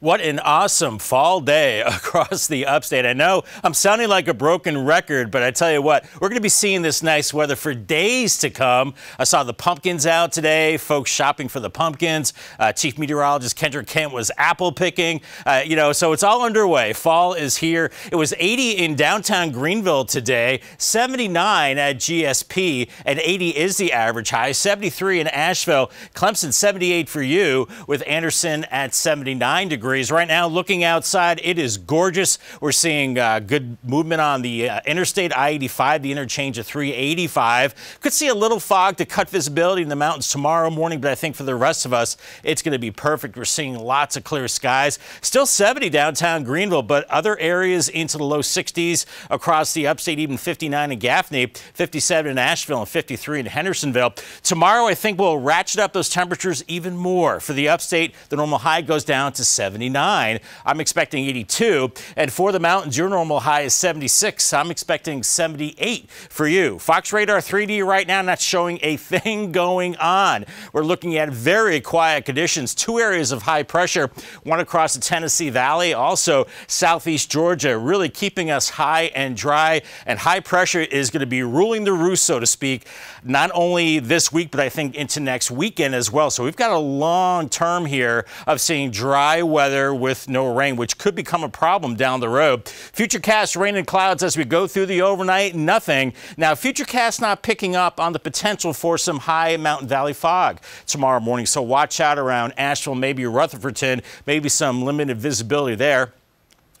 What an awesome fall day across the upstate. I know I'm sounding like a broken record, but I tell you what, we're going to be seeing this nice weather for days to come. I saw the pumpkins out today, folks shopping for the pumpkins. Uh, Chief Meteorologist Kendrick Kent was apple picking. Uh, you know, so it's all underway. Fall is here. It was 80 in downtown Greenville today, 79 at GSP, and 80 is the average high, 73 in Asheville, Clemson 78 for you, with Anderson at 79 degrees degrees. Right now, looking outside, it is gorgeous. We're seeing uh, good movement on the uh, interstate I-85, the interchange of 385. Could see a little fog to cut visibility in the mountains tomorrow morning, but I think for the rest of us, it's going to be perfect. We're seeing lots of clear skies. Still 70 downtown Greenville, but other areas into the low 60s across the upstate, even 59 in Gaffney, 57 in Asheville, and 53 in Hendersonville. Tomorrow, I think we'll ratchet up those temperatures even more. For the upstate, the normal high goes down to 70. 79. I'm expecting 82. And for the mountains, your normal high is 76. I'm expecting 78 for you. Fox Radar 3D right now not showing a thing going on. We're looking at very quiet conditions. Two areas of high pressure, one across the Tennessee Valley, also southeast Georgia, really keeping us high and dry. And high pressure is going to be ruling the roost, so to speak, not only this week, but I think into next weekend as well. So we've got a long term here of seeing dry weather weather with no rain, which could become a problem down the road. Futurecast rain and clouds as we go through the overnight, nothing. Now, Futurecast not picking up on the potential for some high Mountain Valley fog tomorrow morning, so watch out around Asheville, maybe Rutherfordton, maybe some limited visibility there.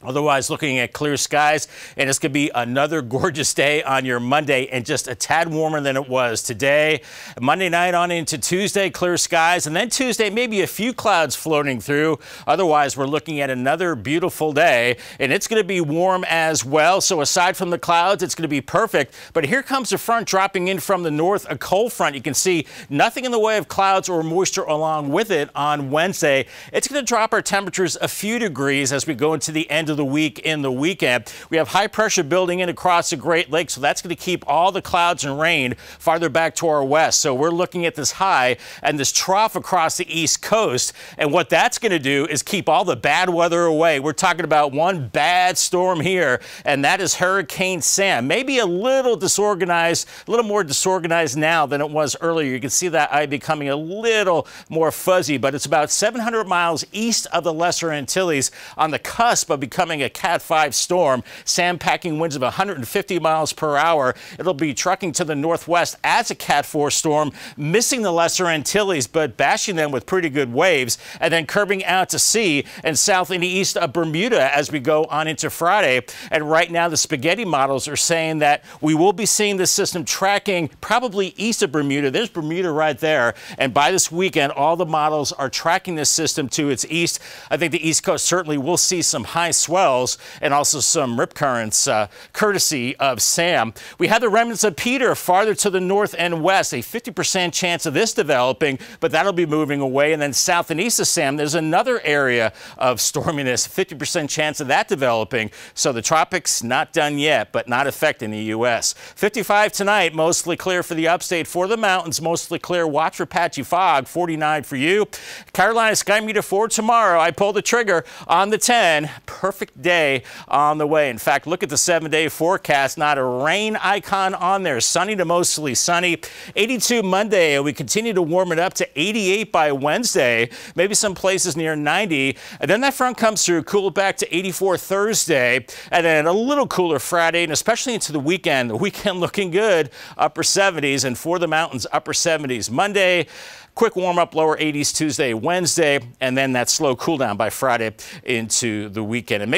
Otherwise, looking at clear skies, and it's going to be another gorgeous day on your Monday and just a tad warmer than it was today. Monday night on into Tuesday, clear skies, and then Tuesday, maybe a few clouds floating through. Otherwise, we're looking at another beautiful day, and it's going to be warm as well. So, aside from the clouds, it's going to be perfect. But here comes the front dropping in from the north, a cold front. You can see nothing in the way of clouds or moisture along with it on Wednesday. It's going to drop our temperatures a few degrees as we go into the end of the week in the weekend. We have high pressure building in across the Great Lakes, so that's going to keep all the clouds and rain farther back to our west. So we're looking at this high and this trough across the east coast. And what that's going to do is keep all the bad weather away. We're talking about one bad storm here, and that is Hurricane Sam. Maybe a little disorganized, a little more disorganized now than it was earlier. You can see that eye becoming a little more fuzzy, but it's about 700 miles east of the Lesser Antilles on the cusp of becoming Coming a Cat 5 storm. Sam packing winds of 150 miles per hour. It'll be trucking to the northwest as a Cat 4 storm, missing the Lesser Antilles, but bashing them with pretty good waves, and then curving out to sea and south and east of Bermuda as we go on into Friday. And right now, the spaghetti models are saying that we will be seeing this system tracking probably east of Bermuda. There's Bermuda right there. And by this weekend, all the models are tracking this system to its east. I think the East Coast certainly will see some high swells and also some rip currents uh, courtesy of Sam. We have the remnants of Peter farther to the north and west, a 50% chance of this developing, but that'll be moving away. And then south and east of Sam, there's another area of storminess, 50% chance of that developing. So the tropics not done yet, but not affecting the U.S. 55 tonight, mostly clear for the upstate. For the mountains, mostly clear. Watch for patchy fog, 49 for you. Carolina Sky Meter 4 tomorrow. I pull the trigger on the 10 perfect day on the way. In fact, look at the seven day forecast. Not a rain icon on there. Sunny to mostly sunny. 82 Monday, and we continue to warm it up to 88 by Wednesday. Maybe some places near 90. And then that front comes through, cool back to 84 Thursday, and then a little cooler Friday, and especially into the weekend. The weekend looking good, upper 70s, and for the mountains, upper 70s Monday. Quick warm up, lower 80s Tuesday, Wednesday, and then that slow cool down by Friday into the weekend and make